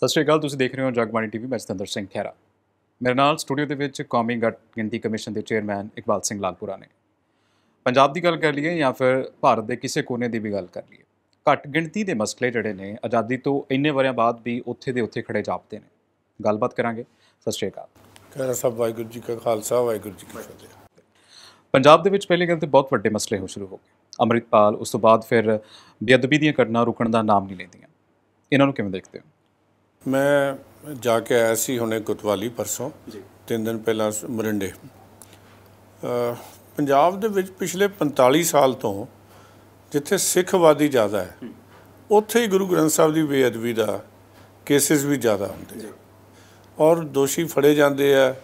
ਸਤਿ ਸ਼੍ਰੀ ਅਕਾਲ ਤੁਸੀਂ ਦੇਖ ਰਹੇ ਹੋ ਜਗਬਾਣੀ ਟੀਵੀ ਮੈਂ ਸਤਿੰਦਰ ਸਿੰਘ ਖੈਰਾ ਮੇਰੇ ਨਾਲ ਸਟੂਡੀਓ ਦੇ ਵਿੱਚ ਕੌਮੀ ਘੱਟ ਗਿਣਤੀ ਕਮਿਸ਼ਨ ਦੇ ਚੇਅਰਮੈਨ ਇਕਬਾਲ ਸਿੰਘ ਲਾਲਪੁਰਾ ਨੇ ਪੰਜਾਬ ਦੀ ਗੱਲ ਕਰ ਲਈਏ ਜਾਂ ਫਿਰ ਭਾਰਤ ਦੇ ਕਿਸੇ ਕੋਨੇ ਦੀ ਵੀ ਗੱਲ ਕਰ ਲਈਏ ਘੱਟ ਗਿਣਤੀ ਦੇ ਮਸਲੇ ਜਿਹੜੇ ਨੇ ਆਜ਼ਾਦੀ ਤੋਂ ਇੰਨੇ ਵਰਿਆਂ ਬਾਅਦ ਵੀ ਉੱਥੇ ਦੇ ਉੱਥੇ ਖੜੇ ਜਾਪਦੇ ਨੇ ਗੱਲਬਾਤ ਕਰਾਂਗੇ ਸਤਿ ਸ਼੍ਰੀ ਅਕਾਲ ਕਹਿੰਦਾ ਸਭ ਵਾਹਿਗੁਰੂ ਜੀ ਕਾ ਖਾਲਸਾ ਵਾਹਿਗੁਰੂ ਜੀ ਕੀ ਫਤਿਹ ਪੰਜਾਬ ਦੇ ਵਿੱਚ ਪਹਿਲੇ ਗੱਲ ਤੇ ਬਹੁਤ ਵੱਡੇ ਮਸਲੇ ਹੋ ਸ਼ੁਰੂ ਹੋ ਗਏ ਅਮਰਿਤਪਾਲ ਉਸ ਤੋਂ ਬਾਅਦ ਫਿਰ ਬੇਅਦਬੀ ਦੀਆਂ ਘਟਨਾ ਰੁਕਣ ਦਾ ਨਾਮ ਨਹੀਂ ਲੈਂਦੀਆਂ ਇਹਨਾਂ ਨੂੰ ਕਿਵੇਂ ਦੇਖਦੇ ਹੋ ਮੈਂ ਜਾ ਕੇ ਆਇਆ ਸੀ ਹੁਣੇ ਕੁਤਵਾਲੀ ਪਰਸੋਂ ਜੀ ਤਿੰਨ ਦਿਨ ਪਹਿਲਾਂ ਮਰਿੰਡੇ ਪੰਜਾਬ ਦੇ ਵਿੱਚ ਪਿਛਲੇ 45 ਸਾਲ ਤੋਂ ਜਿੱਥੇ ਸਿੱਖਵਾਦੀ ਜ਼ਿਆਦਾ ਹੈ ਉੱਥੇ ਹੀ ਗੁਰੂ ਗ੍ਰੰਥ ਸਾਹਿਬ ਦੀ ਬੇਅਦਬੀ ਦਾ ਕੇਸਿਸ ਵੀ ਜ਼ਿਆਦਾ ਹੁੰਦੇ ਜੀ ਔਰ ਦੋਸ਼ੀ ਫੜੇ ਜਾਂਦੇ ਆ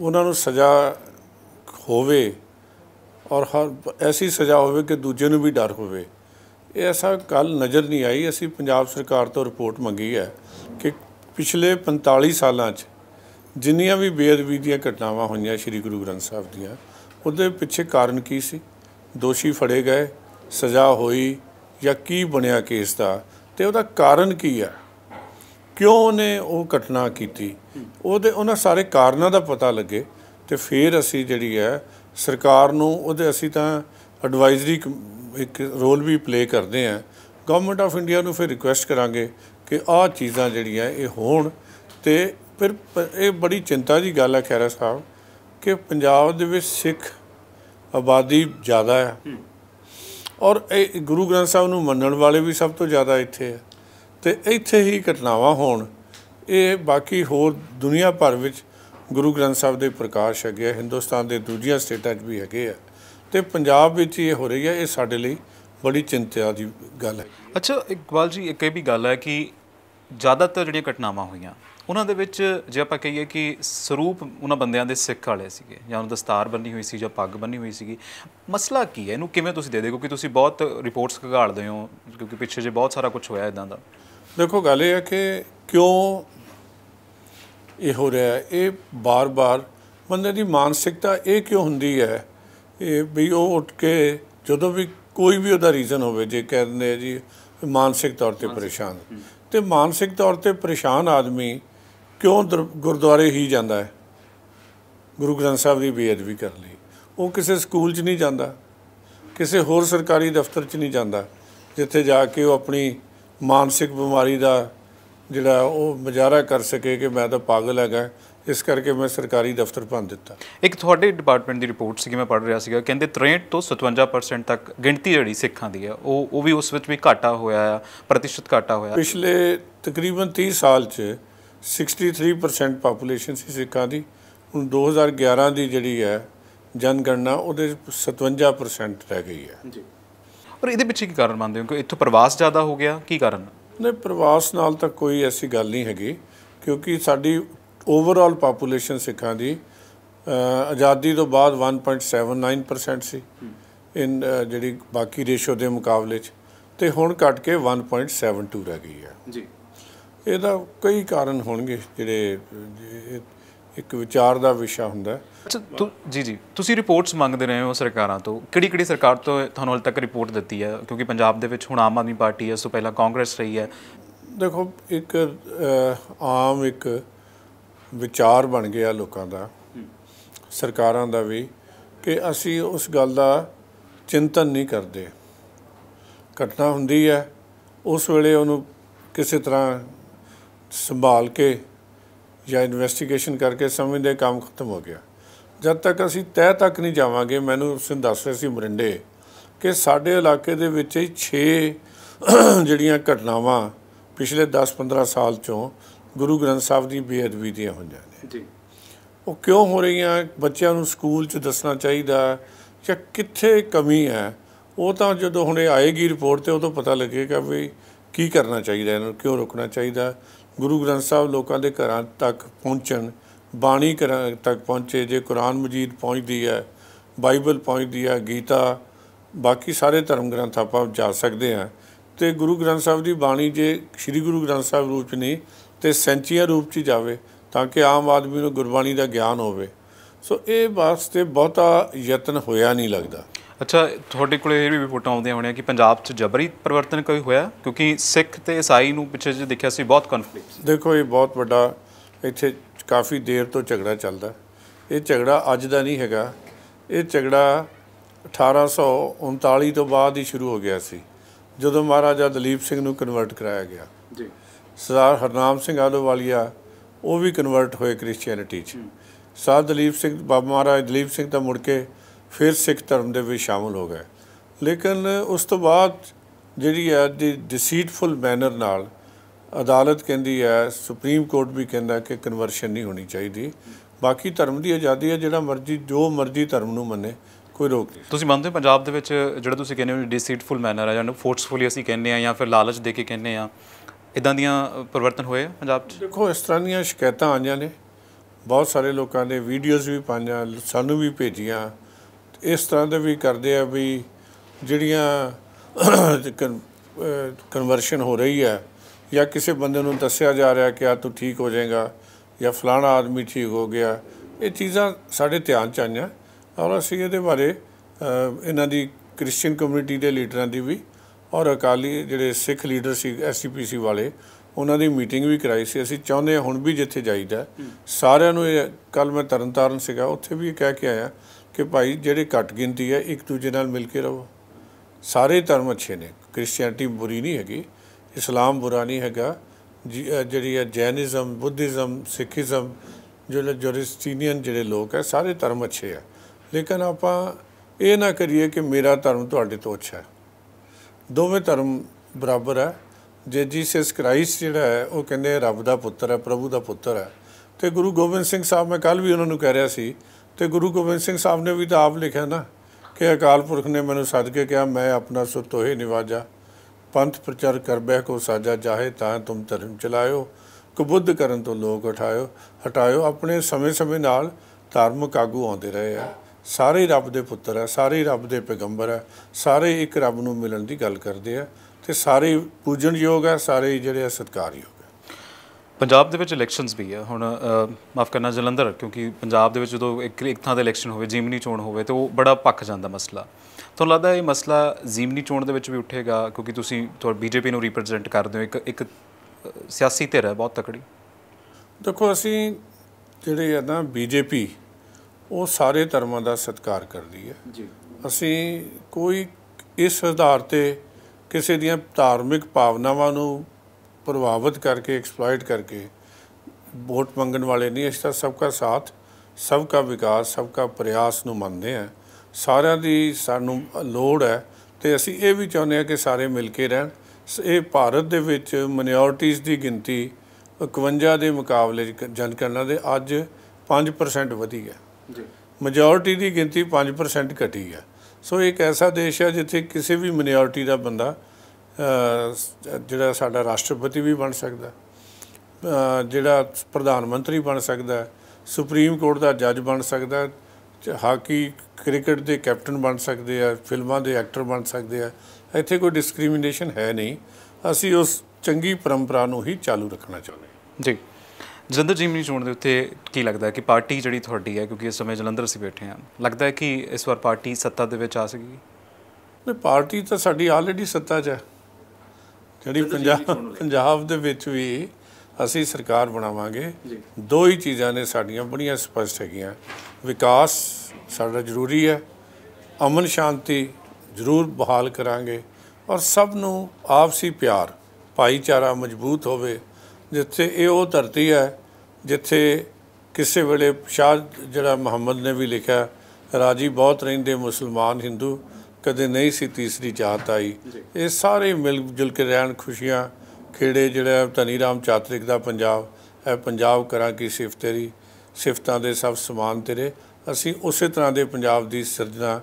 ਉਹਨਾਂ ਨੂੰ ਸਜ਼ਾ ਹੋਵੇ ਔਰ ਹਰ ਐਸੀ ਸਜ਼ਾ ਹੋਵੇ ਕਿ ਦੂਜੇ ਨੂੰ ਵੀ ਡਰ ਹੋਵੇ ਇਹ ਐਸਾ ਕੱਲ ਨਜ਼ਰ ਨਹੀਂ ਆਈ ਅਸੀਂ ਪੰਜਾਬ ਸਰਕਾਰ ਤੋਂ ਰਿਪੋਰਟ ਮੰਗੀ ਹੈ ਕਿ ਪਿਛਲੇ 45 ਸਾਲਾਂ 'ਚ ਜਿੰਨੀਆਂ ਵੀ ਬੇਅਦਬੀ ਦੀਆਂ ਘਟਨਾਵਾਂ ਹੋਈਆਂ ਸ੍ਰੀ ਗੁਰੂ ਗ੍ਰੰਥ ਸਾਹਿਬ ਦੀਆਂ ਉਹਦੇ ਪਿੱਛੇ ਕਾਰਨ ਕੀ ਸੀ ਦੋਸ਼ੀ ਫੜੇ ਗਏ ਸਜ਼ਾ ਹੋਈ ਜਾਂ ਕੀ ਬਣਿਆ ਕੇਸ ਦਾ ਤੇ ਉਹਦਾ ਕਾਰਨ ਕੀ ਹੈ ਕਿਉਂ ਉਹਨੇ ਉਹ ਘਟਨਾ ਕੀਤੀ ਉਹਦੇ ਉਹਨਾਂ ਸਾਰੇ ਕਾਰਨਾਂ ਦਾ ਪਤਾ ਲੱਗੇ ਤੇ ਫਿਰ ਅਸੀਂ ਜਿਹੜੀ ਹੈ ਸਰਕਾਰ ਨੂੰ ਉਹਦੇ ਅਸੀਂ ਤਾਂ ਐਡਵਾਈਜ਼ਰੀ ਇੱਕ ਰੋਲ ਵੀ ਪਲੇ ਕਰਦੇ ਆ ਗਵਰਨਮੈਂਟ ਆਫ ਇੰਡੀਆ ਨੂੰ ਫਿਰ ਰਿਕੁਐਸਟ ਕਰਾਂਗੇ ਕਿ ਆਹ ਚੀਜ਼ਾਂ ਜਿਹੜੀਆਂ ਇਹ ਹੋਣ ਤੇ ਫਿਰ ਇਹ ਬੜੀ ਚਿੰਤਾ ਦੀ ਗੱਲ ਹੈ ਖੈਰਾ ਸਾਹਿਬ ਕਿ ਪੰਜਾਬ ਦੇ ਵਿੱਚ ਸਿੱਖ ਆਬਾਦੀ ਜ਼ਿਆਦਾ ਹੈ ਔਰ ਇਹ ਗੁਰੂ ਗ੍ਰੰਥ ਸਾਹਿਬ ਨੂੰ ਮੰਨਣ ਵਾਲੇ ਵੀ ਸਭ ਤੋਂ ਜ਼ਿਆਦਾ ਇੱਥੇ ਹੈ ਤੇ ਇੱਥੇ ਹੀ ਘਟਨਾਵਾਂ ਹੋਣ ਇਹ ਬਾਕੀ ਹੋਰ ਦੁਨੀਆ ਭਰ ਵਿੱਚ ਗੁਰੂ ਗ੍ਰੰਥ ਸਾਹਿਬ ਦੇ ਪ੍ਰਕਾਸ਼ ਹੈਗੇ ਹਿੰਦੁਸਤਾਨ ਦੇ ਦੂਜੀਆਂ ਸਟੇਟਾਂ 'ਚ ਵੀ ਹੈਗੇ ਆ ਤੇ ਪੰਜਾਬ ਵਿੱਚ ਇਹ ਹੋ ਰਹੀ ਹੈ ਇਹ ਸਾਡੇ ਲਈ ਬੜੀ ਚਿੰਤਾ ਦੀ ਗੱਲ ਹੈ ਅੱਛਾ ਇਕਬਾਲ ਜੀ ਇੱਕ ਇਹ ਵੀ ਗੱਲ ਹੈ ਕਿ ਜ਼ਿਆਦਾਤਰ ਜਿਹੜੀਆਂ ਘਟਨਾਵਾਂ ਹੋਈਆਂ ਉਹਨਾਂ ਦੇ ਵਿੱਚ ਜੇ ਆਪਾਂ ਕਹੀਏ ਕਿ ਸਰੂਪ ਉਹਨਾਂ ਬੰਦਿਆਂ ਦੇ ਸਿੱਖ ਵਾਲੇ ਸੀਗੇ ਜਾਂ ਉਹਨਾਂ ਦਸਤਾਰ ਬੰਨੀ ਹੋਈ ਸੀ ਜਾਂ ਪੱਗ ਬੰਨੀ ਹੋਈ ਸੀਗੀ ਮਸਲਾ ਕੀ ਹੈ ਇਹਨੂੰ ਕਿਵੇਂ ਤੁਸੀਂ ਦੇ ਦੇ ਕਿਉਂਕਿ ਤੁਸੀਂ ਬਹੁਤ ਰਿਪੋਰਟਸ ਘਗਾਲਦੇ ਹੋ ਕਿਉਂਕਿ ਪਿੱਛੇ ਜੇ ਬਹੁਤ ਸਾਰਾ ਕੁਝ ਹੋਇਆ ਇਦਾਂ ਦਾ ਦੇਖੋ ਗੱਲ ਇਹ ਹੈ ਕਿ ਕਿਉਂ ਇਹ ਹੋ ਰਿਹਾ ਹੈ ਇਹ ਬਾਰ-ਬਾਰ ਬੰਦੇ ਦੀ ਮਾਨਸਿਕਤਾ ਇਹ ਕਿਉਂ ਹੁੰਦੀ ਹੈ ਇਹ ਵੀ ਉਹ ਉੱਠ ਕੇ ਜਦੋਂ ਵੀ ਕੋਈ ਵੀ ਉਹਦਾ ਰੀਜ਼ਨ ਹੋਵੇ ਜੇ ਕਹਿੰਦੇ ਜੀ ਮਾਨਸਿਕ ਤੌਰ ਤੇ ਪਰੇਸ਼ਾਨ ਤੇ ਮਾਨਸਿਕ ਤੌਰ ਤੇ ਪਰੇਸ਼ਾਨ ਆਦਮੀ ਕਿਉਂ ਗੁਰਦੁਆਰੇ ਹੀ ਜਾਂਦਾ ਹੈ ਗੁਰੂ ਗ੍ਰੰਥ ਸਾਹਿਬ ਦੀ ਬੇਅਦਬੀ ਕਰ ਲਈ ਉਹ ਕਿਸੇ ਸਕੂਲ 'ਚ ਨਹੀਂ ਜਾਂਦਾ ਕਿਸੇ ਹੋਰ ਸਰਕਾਰੀ ਦਫ਼ਤਰ 'ਚ ਨਹੀਂ ਜਾਂਦਾ ਜਿੱਥੇ ਜਾ ਕੇ ਉਹ ਆਪਣੀ ਮਾਨਸਿਕ ਬਿਮਾਰੀ ਦਾ ਜਿਹੜਾ ਉਹ ਮਜ਼ਾਰਾ ਕਰ ਸਕੇ ਕਿ ਮੈਂ ਤਾਂ ਪਾਗਲ ਹੈਗਾ ਇਸ ਕਰਕੇ ਮੈਂ ਸਰਕਾਰੀ ਦਫ਼ਤਰ ਭੰਨ ਦਿੱਤਾ ਇੱਕ ਤੁਹਾਡੇ ਡਿਪਾਰਟਮੈਂਟ ਦੀ ਰਿਪੋਰਟ ਕਿ ਮੈਂ ਪੜ੍ਹ ਰਿਹਾ ਸੀਗਾ ਕਹਿੰਦੇ 63 ਤੋਂ 57% ਤੱਕ ਗਿਣਤੀ ਜਿਹੜੀ ਸਿੱਖਾਂ ਦੀ ਹੈ ਉਹ ਉਹ ਵੀ ਉਸ ਵਿੱਚ ਵੀ ਘਾਟਾ ਹੋਇਆ ਹੈ ਪ੍ਰਤੀਸ਼ਤ ਘਾਟਾ ਹੋਇਆ ਪਿਛਲੇ ਤਕਰੀਬਨ 30 ਸਾਲ 'ਚ 63% ਪਾਪੂਲੇਸ਼ਨ ਸੀ ਸਿੱਖਾਂ ਦੀ ਹੁਣ 2011 ਦੀ ਜਿਹੜੀ ਹੈ ਜਨਗਣਨਾ ਉਹਦੇ 57% ਰਹਿ ਗਈ ਹੈ ਜੀ ਪਰ ਇਹਦੇ ਪਿੱਛੇ ਕੀ ਕਾਰਨ ਮੰਨਦੇ ਹੋ ਕਿ ਇੱਥੋਂ ਪ੍ਰਵਾਸ ਜ਼ਿਆਦਾ ਹੋ ਗਿਆ ਕੀ ਕਾਰਨ ਨਹੀਂ ਪ੍ਰਵਾਸ ਨਾਲ ਤਾਂ ਕੋਈ ਐਸੀ ਗੱਲ ਨਹੀਂ ਹੈਗੀ ਕਿਉਂਕਿ ਸਾਡੀ ਓਵਰਆਲ ਪਾਪੂਲੇਸ਼ਨ ਸਿੱਖਾਂ ਦੀ ਆਜ਼ਾਦੀ ਤੋਂ ਬਾਅਦ 1.79% ਸੀ ਇਨ ਜਿਹੜੀ ਬਾਕੀ ਰੇਸ਼ੋ ਦੇ ਮੁਕਾਬਲੇ 'ਚ ਤੇ ਹੁਣ ਘਟ ਕੇ 1.72 ਰਹਿ ਗਈ ਹੈ ਜੀ ਇਹਦਾ ਕਈ ਕਾਰਨ ਹੋਣਗੇ ਜਿਹੜੇ ਇੱਕ ਵਿਚਾਰ ਦਾ ਵਿਸ਼ਾ ਹੁੰਦਾ ਅੱਛਾ ਜੀ ਜੀ ਤੁਸੀਂ ਰਿਪੋਰਟਸ ਮੰਗਦੇ ਰਹੇ ਹੋ ਸਰਕਾਰਾਂ ਤੋਂ ਕਿਹੜੀ ਕਿਹੜੀ ਸਰਕਾਰ ਤੋਂ ਤੁਹਾਨੂੰ ਹਾਲ ਤੱਕ ਰਿਪੋਰਟ ਦਿੱਤੀ ਹੈ ਕਿਉਂਕਿ ਪੰਜਾਬ ਦੇ ਵਿੱਚ ਹੁਣ ਆਮ ਆਦਮੀ ਪਾਰਟੀ ਹੈ ਸੋ ਪਹਿਲਾਂ ਕਾਂਗਰਸ ਰਹੀ ਹੈ ਦੇਖੋ ਇੱਕ ਆਮ ਇੱਕ ਵਿਚਾਰ ਬਣ ਗਿਆ ਲੋਕਾਂ ਦਾ ਸਰਕਾਰਾਂ ਦਾ ਵੀ ਕਿ ਅਸੀਂ ਉਸ ਗੱਲ ਦਾ ਚਿੰਤਨ ਨਹੀਂ ਕਰਦੇ ਘਟਨਾ ਹੁੰਦੀ ਹੈ ਉਸ ਵੇਲੇ ਉਹਨੂੰ ਕਿਸੇ ਤਰ੍ਹਾਂ ਸੰਭਾਲ ਕੇ ਜਾਂ ਇਨਵੈਸਟੀਗੇਸ਼ਨ ਕਰਕੇ ਸਮਝਦੇ ਕੰਮ ਖਤਮ ਹੋ ਗਿਆ ਜਦ ਤੱਕ ਅਸੀਂ ਤੈ ਤੱਕ ਨਹੀਂ ਜਾਵਾਂਗੇ ਮੈਨੂੰ ਉਸ ਦੱਸ ਰਿਹਾ ਸੀ ਮਰਿੰਡੇ ਕਿ ਸਾਡੇ ਇਲਾਕੇ ਦੇ ਵਿੱਚ 6 ਜਿਹੜੀਆਂ ਘਟਨਾਵਾਂ ਪਿਛਲੇ 10-15 ਸਾਲ ਚੋਂ ਗੁਰੂ ਗ੍ਰੰਥ ਸਾਹਿਬ ਦੀ ਬੇਅਦਬੀ ਦੀਆਂ ਹੋ ਜਾਂਦੀਆਂ ਜੀ ਉਹ ਕਿਉਂ ਹੋ ਰਹੀਆਂ ਬੱਚਿਆਂ ਨੂੰ ਸਕੂਲ 'ਚ ਦੱਸਣਾ ਚਾਹੀਦਾ ਕਿ ਕਿੱਥੇ ਕਮੀ ਹੈ ਉਹ ਤਾਂ ਜਦੋਂ ਹੁਣੇ ਆਏਗੀ ਰਿਪੋਰਟ ਤੇ ਉਦੋਂ ਪਤਾ ਲੱਗੇਗਾ ਵੀ ਕੀ ਕਰਨਾ ਚਾਹੀਦਾ ਇਹਨੂੰ ਕਿਉਂ ਰੋਕਣਾ ਚਾਹੀਦਾ ਗੁਰੂ ਗ੍ਰੰਥ ਸਾਹਿਬ ਲੋਕਾਂ ਦੇ ਘਰਾਂ ਤੱਕ ਪਹੁੰਚਣ ਬਾਣੀ ਤੱਕ ਪਹੁੰਚੇ ਜੇ ਕੁਰਾਨ ਮਜੀਦ ਪਹੁੰਚਦੀ ਹੈ ਬਾਈਬਲ ਪਹੁੰਚਦੀ ਹੈ ਗੀਤਾ ਬਾਕੀ ਸਾਰੇ ਧਰਮ ਗ੍ਰੰਥ ਆਪਾਂ ਜਾ ਸਕਦੇ ਆ ਤੇ ਗੁਰੂ ਗ੍ਰੰਥ ਸਾਹਿਬ ਦੀ ਬਾਣੀ ਜੇ ਸ੍ਰੀ ਗੁਰੂ ਗ੍ਰੰਥ ਸਾਹਿਬ ਰੂਪ ਨਹੀਂ ਤੇ ਸੈਂਚੀਆ ਰੂਪ 'ਚ ਜਾਵੇ ਤਾਂ ਕਿ ਆਮ ਆਦਮੀ ਨੂੰ ਗੁਰਬਾਣੀ ਦਾ ਗਿਆਨ ਹੋਵੇ ਸੋ ਇਹ ਵਾਸਤੇ ਬਹੁਤਾ ਯਤਨ ਹੋਇਆ ਨਹੀਂ ਲੱਗਦਾ ਅੱਛਾ ਤੁਹਾਡੇ ਕੋਲੇ ਇਹ ਵੀ ਰਿਪੋਰਟਾਂ ਆਉਂਦੀਆਂ ਹੋਣੀਆਂ ਕਿ ਪੰਜਾਬ 'ਚ ਜਬਰੀ ਪਰਿਵਰਤਨ ਕੋਈ ਹੋਇਆ ਕਿਉਂਕਿ ਸਿੱਖ ਤੇ ਈਸਾਈ ਨੂੰ ਪਿੱਛੇ ਜੇ ਦੇਖਿਆ ਸੀ ਬਹੁਤ ਕਨਫਲਿਕਟ ਦੇਖੋ ਇਹ ਬਹੁਤ ਵੱਡਾ ਇੱਥੇ ਕਾਫੀ ਦੇਰ ਤੋਂ ਝਗੜਾ ਚੱਲਦਾ ਇਹ ਝਗੜਾ ਅੱਜ ਦਾ ਨਹੀਂ ਹੈਗਾ ਇਹ ਝਗੜਾ 1839 ਤੋਂ ਬਾਅਦ ਹੀ ਸ਼ੁਰੂ ਹੋ ਗਿਆ ਸੀ ਜਦੋਂ ਮਹਾਰਾਜਾ ਦਲੀਪ ਸਿੰਘ ਨੂੰ ਕਨਵਰਟ ਕਰਾਇਆ ਗਿਆ ਜੀ ਸਰਦਾਰ ਹਰਨਾਮ ਸਿੰਘ ਆਲੋਵਾਲੀਆ ਉਹ ਵੀ ਕਨਵਰਟ ਹੋਏ ਕ੍ਰਿਸਚੀਅਨਿਟੀ 'ਚ ਸਾਧ ਦਲੀਪ ਸਿੰਘ ਬਾਬਾ ਮਹਾਰਾਜ ਦਲੀਪ ਸਿੰਘ ਤਾਂ ਮੁੜ ਕੇ ਫਿਰ ਸਿੱਖ ਧਰਮ ਦੇ ਵਿੱਚ ਸ਼ਾਮਲ ਹੋ ਗਏ ਲੇਕਿਨ ਉਸ ਤੋਂ ਬਾਅਦ ਜਿਹੜੀ ਹੈ ਦੀ ਡਿਸੀਟਫੁਲ ਮੈਨਰ ਨਾਲ ਅਦਾਲਤ ਕਹਿੰਦੀ ਹੈ ਸੁਪਰੀਮ ਕੋਰਟ ਵੀ ਕਹਿੰਦਾ ਕਿ ਕਨਵਰਸ਼ਨ ਨਹੀਂ ਹੋਣੀ ਚਾਹੀਦੀ ਬਾਕੀ ਧਰਮ ਦੀ ਆਜ਼ਾਦੀ ਹੈ ਜਿਹੜਾ ਮਰਜ਼ੀ ਜੋ ਮਰਜ਼ੀ ਧਰਮ ਨੂੰ ਮੰਨੇ ਕੋਈ ਰੋਕ ਨਹੀਂ ਤੁਸੀਂ ਮੰਨਦੇ ਪੰਜਾਬ ਦੇ ਵਿੱਚ ਜਿਹੜਾ ਤੁਸੀਂ ਕਹਿੰਦੇ ਹੋ ਡਿਸੀਟਫੁਲ ਮੈਨਰ ਹੈ ਜਾਂ ਫੋਰਸਫੁਲੀ ਅਸੀਂ ਕਹਿੰਦੇ ਆ ਜਾਂ ਫਿਰ ਲਾਲਚ ਦੇ ਕੇ ਕਹਿੰਦੇ ਆ ਇਦਾਂ ਦੀਆਂ ਪਰਿਵਰਤਨ ਹੋਏ ਪੰਜਾਬ 'ਚ ਦੇਖੋ ਇਸ ਤਰ੍ਹਾਂ ਦੀਆਂ ਸ਼ਿਕਾਇਤਾਂ ਆਈਆਂ ਨੇ ਬਹੁਤ ਸਾਰੇ ਲੋਕਾਂ ਨੇ ਵੀਡੀਓਜ਼ ਵੀ ਪਾਈਆਂ ਸਾਨੂੰ ਵੀ ਭੇਜੀਆਂ ਇਸ ਤਰ੍ਹਾਂ ਦੇ ਵੀ ਕਰਦੇ ਆ ਵੀ ਜਿਹੜੀਆਂ ਕਨਵਰਸ਼ਨ ਹੋ ਰਹੀ ਹੈ ਜਾਂ ਕਿਸੇ ਬੰਦੇ ਨੂੰ ਦੱਸਿਆ ਜਾ ਰਿਹਾ ਕਿ ਆ ਤੂੰ ਠੀਕ ਹੋ ਜਾਏਗਾ ਜਾਂ ਫਲਾਣਾ ਆਦਮੀ ਠੀਕ ਹੋ ਗਿਆ ਇਹ ਚੀਜ਼ਾਂ ਸਾਡੇ ਧਿਆਨ ਚ ਆਈਆਂ ਔਰ ਅਸੀਂ ਇਹਦੇ ਬਾਰੇ ਇਹਨਾਂ ਦੀ ਕ੍ਰਿਸਚੀਅਨ ਕਮਿਊਨਿਟੀ ਦੇ ਲੀਡਰਾਂ ਦੀ ਵੀ ਔਰ ਅਕਾਲੀ ਜਿਹੜੇ ਸਿੱਖ ਲੀਡਰ ਸੀ ਐਸਜੀਪੀਸੀ ਵਾਲੇ ਉਹਨਾਂ ਦੀ ਮੀਟਿੰਗ ਵੀ ਕਰਾਈ ਸੀ ਅਸੀਂ ਚਾਹੁੰਦੇ ਹੁਣ ਵੀ ਜਿੱਥੇ ਜਾਈਦਾ ਸਾਰਿਆਂ ਨੂੰ ਇਹ ਕੱਲ ਮੈਂ ਤਰਨਤਾਰਨ ਸੀਗਾ ਉੱਥੇ ਵੀ ਕਹਿ ਕੇ ਆਇਆ ਕਿ ਭਾਈ ਜਿਹੜੇ ਘੱਟ ਗਿਣਤੀ ਹੈ ਇੱਕ ਦੂਜੇ ਨਾਲ ਮਿਲ ਕੇ ਰਹੋ ਸਾਰੇ ਧਰਮ ਅੱਛੇ ਨੇ ਕ੍ਰਿਸਚੀਅਨਟੀ ਬੁਰੀ ਨਹੀਂ ਹੈਗੀ ਇਸਲਾਮ ਬੁਰਾ ਨਹੀਂ ਹੈਗਾ ਜਿਹੜੀ ਹੈ ਜੈਨਿਜ਼ਮ ਬੁੱਧਿਜ਼ਮ ਸਿੱਖੀਜ਼ਮ ਜਿਹੜੇ ਜੋਰਿਸਟੀਨੀਅਨ ਜਿਹੜੇ ਲੋਕ ਹੈ ਸਾਰੇ ਧਰਮ ਅੱਛੇ ਆ ਲੇਕਿਨ ਆਪਾਂ ਇਹ ਨਾ ਕਰੀਏ ਕਿ ਮੇਰਾ ਧਰਮ ਤੁਹਾਡੇ ਤੋਂ ਅੱਛਾ ਹੈ ਦੋਵੇਂ ਧਰਮ ਬਰਾਬਰ ਹੈ ਜੇ ਜੀਸਸ ਕ੍ਰਾਈਸਟ ਜਿਹੜਾ ਹੈ ਉਹ ਕਹਿੰਦੇ ਰੱਬ ਦਾ ਪੁੱਤਰ ਹੈ ਪ੍ਰਭੂ ਦਾ ਪੁੱਤਰ ਹੈ ਤੇ ਗੁਰੂ ਗੋਬਿੰਦ ਸਿੰਘ ਸਾਹਿਬ ਮੈਂ ਕੱਲ ਵੀ ਉਹਨਾਂ ਨੂੰ ਕਹਿ ਰਿਹਾ ਸੀ ਤੇ ਗੁਰੂ ਗੋਬਿੰਦ ਸਿੰਘ ਸਾਹਿਬ ਨੇ ਵੀ ਤਾਂ ਆਪ ਲਿਖਿਆ ਨਾ ਕਿ ਅਕਾਲ ਪੁਰਖ ਨੇ ਮੈਨੂੰ ਸੱਦ ਕੇ ਕਿਹਾ ਮੈਂ ਆਪਣਾ ਸੁਰ ਤੋਹੇ ਨਿਵਾਜਾ ਪੰਥ ਪ੍ਰਚਾਰ ਕਰਬਹਿ ਕੋ ਸਾਜਾ ਜਾਹੇ ਤਾਂ ਤੁਮ ਧਰਮ ਚਲਾਇਓ ਕਬੁੱਧ ਕਰਨ ਤੋਂ ਲੋਕ ਉਠਾਇਓ ਹਟਾਇਓ ਆਪਣੇ ਸਮੇਂ-ਸਮੇਂ ਨਾਲ ਧਾਰਮਿਕ ਆਗੂ ਆਉਂਦੇ ਰਹੇ ਆ ਸਾਰੇ ਰੱਬ ਦੇ ਪੁੱਤਰ ਹੈ ਸਾਰੇ ਰੱਬ ਦੇ ਪੈਗੰਬਰ ਹੈ ਸਾਰੇ ਇੱਕ ਰੱਬ ਨੂੰ ਮਿਲਣ ਦੀ ਗੱਲ ਕਰਦੇ ਆ ਤੇ ਸਾਰੇ ਪੂਜਣਯੋਗ ਹੈ ਸਾਰੇ ਜਿਹੜੇ ਆ ਸਤਿਕਾਰਯੋਗ ਪੰਜਾਬ ਦੇ ਵਿੱਚ ਇਲੈਕਸ਼ਨਸ ਵੀ ਆ ਹੁਣ ਮਾਫ ਕਰਨਾ ਜਲੰਧਰ ਕਿਉਂਕਿ ਪੰਜਾਬ ਦੇ ਵਿੱਚ ਜਦੋਂ ਇੱਕ ਇੱਕ ਥਾਂ ਦੇ ਇਲੈਕਸ਼ਨ ਹੋਵੇ ਜ਼ਿਮਨੀ ਚੋਣ ਹੋਵੇ ਤੇ ਉਹ ਬੜਾ ਪੱਕ ਜਾਂਦਾ ਮਸਲਾ ਤੁਹਾਨੂੰ ਲੱਗਦਾ ਇਹ ਮਸਲਾ ਜ਼ਿਮਨੀ ਚੋਣ ਦੇ ਵਿੱਚ ਵੀ ਉੱਠੇਗਾ ਕਿਉਂਕਿ ਤੁਸੀਂ ਤੁਹਾਡੀ ਬੀਜੇਪੀ ਨੂੰ ਰਿਪਰੈਜ਼ੈਂਟ ਕਰਦੇ ਹੋ ਇੱਕ ਇੱਕ ਸਿਆਸੀ ਧਿਰ ਹੈ ਬਹੁਤ ਤਕੜੀ ਦੇਖੋ ਅਸੀਂ ਜਿਹੜੇ ਆ ਨਾ ਬੀਜੇਪੀ ਉਹ ਸਾਰੇ ਧਰਮਾਂ ਦਾ ਸਤਿਕਾਰ ਕਰਦੀ ਹੈ ਜੀ ਅਸੀਂ ਕੋਈ ਇਸ ਆਧਾਰ ਤੇ ਕਿਸੇ ਦੀਆਂ ਧਾਰਮਿਕ ਭਾਵਨਾਵਾਂ ਨੂੰ ਪ੍ਰਭਾਵਿਤ ਕਰਕੇ ਐਕਸਪਲੋਇਟ ਕਰਕੇ ਵੋਟ ਮੰਗਣ ਵਾਲੇ ਨਹੀਂ ਅਸੀਂ ਤਾਂ ਸਭ ਦਾ ਸਾਥ ਸਭ ਦਾ ਵਿਕਾਸ ਸਭ ਦਾ ਪ੍ਰਯਾਸ ਨੂੰ ਮੰਨਦੇ ਆ ਸਾਰਿਆਂ ਦੀ ਸਾਨੂੰ ਲੋੜ ਹੈ ਤੇ ਅਸੀਂ ਇਹ ਵੀ ਚਾਹੁੰਦੇ ਆ ਕਿ ਸਾਰੇ ਮਿਲ ਕੇ ਰਹਿਣ ਇਹ ਭਾਰਤ ਦੇ ਵਿੱਚ ਮਿਨੋਰਟੀਜ਼ ਦੀ ਗਿਣਤੀ 51 ਦੇ ਮੁਕਾਬਲੇ ਜਨਗਣਨਾ ਦੇ ਅੱਜ 5% ਵਧੀ ਹੈ ਮੈਜੋਰਟੀ ਦੀ ਗਿਣਤੀ 5% ਘਟੀ ਹੈ ਸੋ ਇੱਕ ਐਸਾ ਦੇਸ਼ ਹੈ ਜਿੱਥੇ ਕਿਸੇ ਵੀ ਮਿਨੋਰਟੀ ਦਾ ਬੰਦਾ ਜਿਹੜਾ ਸਾਡਾ ਰਾਸ਼ਟਰਪਤੀ ਵੀ ਬਣ ਸਕਦਾ ਜਿਹੜਾ ਪ੍ਰਧਾਨ ਮੰਤਰੀ ਬਣ ਸਕਦਾ ਸੁਪਰੀਮ ਕੋਰਟ ਦਾ ਜੱਜ ਬਣ ਸਕਦਾ ਹਾਕੀ ਕ੍ਰਿਕਟ ਦੇ ਕੈਪਟਨ ਬਣ ਸਕਦੇ ਆ ਫਿਲਮਾਂ ਦੇ ਐਕਟਰ ਬਣ ਸਕਦੇ ਆ ਇੱਥੇ ਕੋਈ ਡਿਸਕ੍ਰਿਮੀਨੇਸ਼ਨ ਹੈ ਨਹੀਂ ਅਸੀਂ ਉਸ ਚੰਗੀ ਪਰੰਪਰਾ ਨੂੰ ਹੀ ਚਾਲੂ ਰੱਖਣਾ ਚਾਹੁੰਦੇ ਹਾਂ ਜੀ ਜਲੰਧਰ ਜਿਮਨੀ ਚੋਣ ਦੇ ਉੱਤੇ ਕੀ ਲੱਗਦਾ ਹੈ ਕਿ ਪਾਰਟੀ ਜਿਹੜੀ ਤੁਹਾਡੀ ਹੈ ਕਿਉਂਕਿ ਇਸ ਸਮੇਂ ਜਲੰਧਰ ਅਸੀਂ ਬੈਠੇ ਹਾਂ ਲੱਗਦਾ ਹੈ ਕਿ ਇਸ ਵਾਰ ਪਾਰਟੀ ਸੱਤਾ ਦੇ ਵਿੱਚ ਆ ਸਕੇਗੀ ਨਹੀਂ ਪਾਰਟੀ ਤਾਂ ਸਾਡੀ ਆਲਰੇਡੀ ਸੱਤਾ 'ਚ ਹੈ ਜਿਹੜੀ ਪੰਜਾਬ ਪੰਜਾਬ ਦੇ ਵਿੱਚ ਵੀ ਅਸੀਂ ਸਰਕਾਰ ਬਣਾਵਾਂਗੇ ਦੋ ਹੀ ਚੀਜ਼ਾਂ ਨੇ ਸਾਡੀਆਂ ਬੜੀਆਂ ਸਪਸ਼ਟ ਹੈਗੀਆਂ ਵਿਕਾਸ ਸਾਡਾ ਜ਼ਰੂਰੀ ਹੈ ਅਮਨ ਸ਼ਾਂਤੀ ਜ਼ਰੂਰ ਬਹਾਲ ਕਰਾਂਗੇ ਔਰ ਸਭ ਨੂੰ ਆਪਸੀ ਪਿਆਰ ਭਾਈਚਾਰਾ ਮਜ਼ਬੂਤ ਹੋਵੇ ਜਿੱਥੇ ਇਹ ਉਹ ਧਰਤੀ ਹੈ ਜਿੱਥੇ ਕਿਸੇ ਵੇਲੇ ਸ਼ਾਹ ਜਿਹੜਾ ਮੁਹੰਮਦ ਨੇ ਵੀ ਲਿਖਿਆ ਰਾਜੀ ਬਹੁਤ ਰਹਿੰਦੇ ਮੁਸਲਮਾਨ ਹਿੰਦੂ ਕਦੇ ਨਹੀਂ ਸੀ ਤੀਸਰੀ ਜਾਤ ਆਈ ਇਹ ਸਾਰੇ ਮਿਲ ਜੁਲ ਕੇ ਰਹਿਣ ਖੁਸ਼ੀਆਂ ਖੇੜੇ ਜਿਹੜਾ ਧਨੀ ਰਾਮ ਚਾਤ੍ਰਿਕ ਦਾ ਪੰਜਾਬ ਇਹ ਪੰਜਾਬ ਕਰਾਂ ਕੀ ਸਿਫਤ ਤੇਰੀ ਸਿਫਤਾਂ ਦੇ ਸਭ ਸਮਾਨ ਤੇਰੇ ਅਸੀਂ ਉਸੇ ਤਰ੍ਹਾਂ ਦੇ ਪੰਜਾਬ ਦੀ ਸਿਰਜਣਾ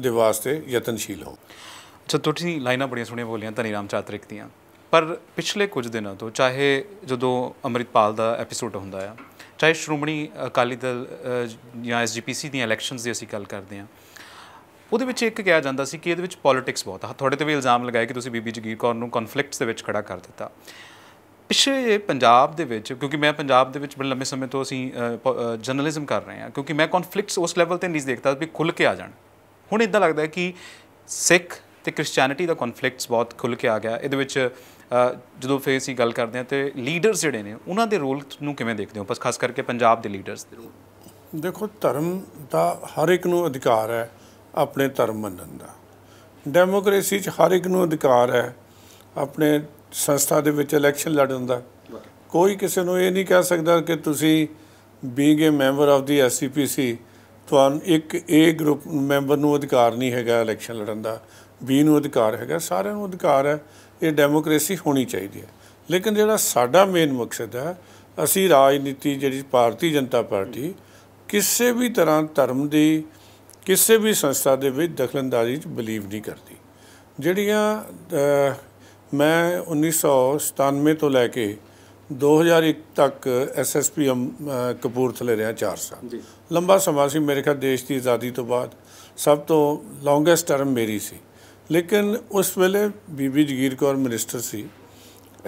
ਦੇ ਵਾਸਤੇ ਯਤਨਸ਼ੀਲ ਹਾਂ ਅੱਛਾ ਤੁਸੀਂ ਲਾਈਨਾਂ ਬੜੀਆਂ ਸੁਣੀਆਂ ਬੋਲੀਆਂ ਧਨੀ ਰਾਮ ਚਾਤ੍ਰਿਕ ਦੀਆਂ ਪਰ ਪਿਛਲੇ ਕੁਝ ਦਿਨਾਂ ਤੋਂ ਚਾਹੇ ਜਦੋਂ ਅਮਰਿਤਪਾਲ ਦਾ ਐਪੀਸੋਡ ਹੁੰਦਾ ਆ ਚਾਹੇ ਸ਼੍ਰੋਮਣੀ ਅਕਾਲੀ ਦਲ ਜਾਂ ਐਸਜੀਪੀਸੀ ਦੀਆਂ ਇਲੈਕਸ਼ਨਸ ਦੀ ਅਸੀਂ ਗੱਲ ਕਰਦੇ ਆ ਉਹਦੇ ਵਿੱਚ ਇੱਕ ਕਿਹਾ ਜਾਂਦਾ ਸੀ ਕਿ ਇਹਦੇ ਵਿੱਚ ਪੋਲਿਟਿਕਸ ਬਹੁਤ ਆ ਤੁਹਾਡੇ ਤੇ ਵੀ ਇਲਜ਼ਾਮ ਲਗਾਇਆ ਕਿ ਤੁਸੀਂ ਬੀਬੀ ਜਗੀਰ ਕੌਰ ਨੂੰ ਕਨਫਲਿਕਟਸ ਦੇ ਵਿੱਚ ਖੜਾ ਕਰ ਦਿੱਤਾ ਪਿਛੇ ਪੰਜਾਬ ਦੇ ਵਿੱਚ ਕਿਉਂਕਿ ਮੈਂ ਪੰਜਾਬ ਦੇ ਵਿੱਚ ਬੜੇ ਲੰਮੇ ਸਮੇਂ ਤੋਂ ਅਸੀਂ ਜਰਨਲਿਜ਼ਮ ਕਰ ਰਹੇ ਹਾਂ ਕਿਉਂਕਿ ਮੈਂ ਕਨਫਲਿਕਟਸ ਉਸ ਲੈਵਲ ਤੇ ਨਹੀਂ ਦੇਖਦਾ ਵੀ ਖੁੱਲ ਕੇ ਆ ਜਾਣ ਹੁਣ ਇਦਾਂ ਲੱਗਦਾ ਹੈ ਕਿ ਸਿੱਖ ਤੇ ਕ੍ਰਿਸਚੀਅਨਿਟੀ ਦਾ ਕਨਫਲਿਕਟਸ ਬਹੁਤ ਖੁੱਲ ਕੇ ਆ ਗਿਆ ਇਹਦੇ ਵਿੱਚ ਜਦੋਂ ਫੇਰ ਅਸੀਂ ਗੱਲ ਕਰਦੇ ਹਾਂ ਤੇ ਲੀਡਰਸ ਜਿਹੜੇ ਨੇ ਉਹਨਾਂ ਦੇ ਰੋਲ ਨੂੰ ਕਿਵੇਂ ਦੇਖਦੇ ਹੋ ਬਸ ਖਾਸ ਕਰਕੇ ਪੰਜਾਬ ਦੇ ਲੀਡਰਸ ਦੇ ਰੋਲ ਦੇਖੋ ਧਰਮ ਦਾ ਹਰ ਇੱਕ ਨੂੰ ਅਧਿਕਾਰ ਹੈ ਆਪਣੇ ਧਰਮ ਮੰਨਣ ਦਾ ਡੈਮੋਕ੍ਰੇਸੀ 'ਚ ਹਰ ਇੱਕ ਨੂੰ ਅਧਿਕਾਰ ਹੈ ਆਪਣੇ ਸੰਸਥਾ ਦੇ ਵਿੱਚ ਇਲੈਕਸ਼ਨ ਲੜਨ ਦਾ ਕੋਈ ਕਿਸੇ ਨੂੰ ਇਹ ਨਹੀਂ ਕਹਿ ਸਕਦਾ ਕਿ ਤੁਸੀਂ being a member of the SGPC ਤੁਹਾਨੂੰ ਇੱਕ ਏ ਗਰੁੱਪ ਮੈਂਬਰ ਨੂੰ ਅਧਿਕਾਰ ਨਹੀਂ ਹੈਗਾ ਇਲੈਕਸ਼ਨ ਲੜਨ ਦਾ ਬੀ ਨੂੰ ਅਧਿਕਾਰ ਹੈਗਾ ਸਾਰਿਆਂ ਨੂੰ ਅਧਿਕਾਰ ਹੈ ਇਹ ਡੈਮੋਕ੍ਰੇਸੀ ਹੋਣੀ ਚਾਹੀਦੀ ਹੈ ਲੇਕਿਨ ਜਿਹੜਾ ਸਾਡਾ ਮੇਨ ਮਕਸਦ ਹੈ ਅਸੀਂ ਰਾਜਨੀਤੀ ਜਿਹੜੀ ਭਾਰਤੀ ਜਨਤਾ ਪਾਰਟੀ ਕਿਸੇ ਵੀ ਤਰ੍ਹਾਂ ਧਰਮ ਦੀ ਕਿਸੇ ਵੀ ਸੰਸਥਾ ਦੇ ਵਿੱਚ ਦਖਲਅੰਦਾਜ਼ੀ 'ਚ ਬਲੀਵ ਨਹੀਂ ਕਰਦੀ ਜਿਹੜੀਆਂ ਮੈਂ 1997 ਤੋਂ ਲੈ ਕੇ 2001 ਤੱਕ ਐਸਐਸਪੀ ਕਪੂਰਥਲੇ ਰਿਆ 4 ਸਾਲ ਲੰਬਾ ਸਮਾਂ ਸੀ ਮੇਰੇ ਖਿਆਲ ਦੇਸ਼ ਦੀ ਆਜ਼ਾਦੀ ਤੋਂ ਬਾਅਦ ਸਭ ਤੋਂ ਲੌਂਗੇਸਟ ਟਰਮ ਮੇਰੀ ਸੀ ਲੇਕਿਨ ਉਸ ਵੇਲੇ ਬੀਬੀ ਜਗੀਰ ਕੌਰ ਮਿਨਿਸਟਰ ਸੀ